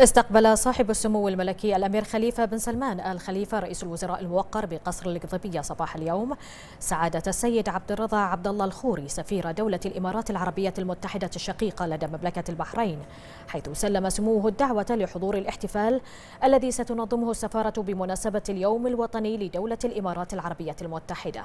استقبل صاحب السمو الملكي الأمير خليفة بن سلمان آل خليفة رئيس الوزراء الموقر بقصر القضبيه صباح اليوم سعادة السيد عبد الرضا عبد الله الخوري سفير دولة الإمارات العربية المتحدة الشقيقة لدى مملكة البحرين حيث سلم سموه الدعوة لحضور الاحتفال الذي ستنظمه السفارة بمناسبة اليوم الوطني لدولة الإمارات العربية المتحدة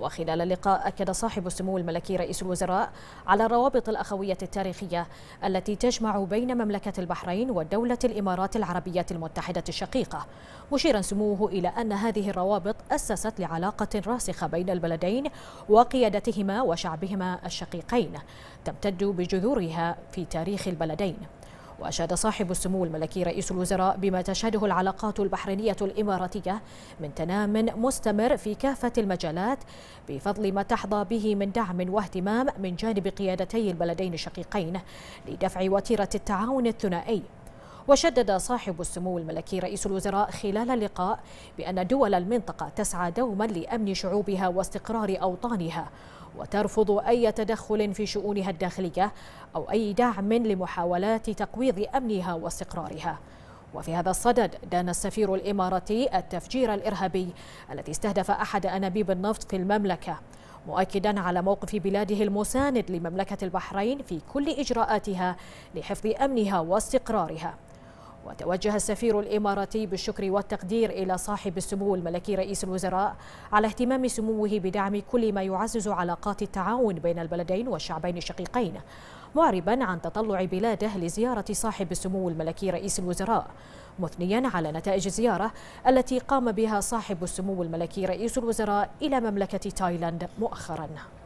وخلال اللقاء أكد صاحب السمو الملكي رئيس الوزراء على الروابط الأخوية التاريخية التي تجمع بين مملكة البحرين ودولة الإمارات العربية المتحدة الشقيقة مشيرا سموه إلى أن هذه الروابط أسست لعلاقة راسخة بين البلدين وقيادتهما وشعبهما الشقيقين تمتد بجذورها في تاريخ البلدين وأشاد صاحب السمو الملكي رئيس الوزراء بما تشهده العلاقات البحرينية الإماراتية من تنام مستمر في كافة المجالات بفضل ما تحظى به من دعم واهتمام من جانب قيادتي البلدين الشقيقين لدفع وتيرة التعاون الثنائي وشدد صاحب السمو الملكي رئيس الوزراء خلال اللقاء بأن دول المنطقة تسعى دوما لأمن شعوبها واستقرار أوطانها وترفض أي تدخل في شؤونها الداخلية أو أي دعم لمحاولات تقويض أمنها واستقرارها وفي هذا الصدد دان السفير الإماراتي التفجير الإرهابي الذي استهدف أحد أنابيب النفط في المملكة مؤكدا على موقف بلاده المساند لمملكة البحرين في كل إجراءاتها لحفظ أمنها واستقرارها وتوجه السفير الإماراتي بالشكر والتقدير إلى صاحب السمو الملكي رئيس الوزراء على اهتمام سموه بدعم كل ما يعزز علاقات التعاون بين البلدين والشعبين الشقيقين معربا عن تطلع بلاده لزيارة صاحب السمو الملكي رئيس الوزراء مثنيا على نتائج الزيارة التي قام بها صاحب السمو الملكي رئيس الوزراء إلى مملكة تايلاند مؤخراً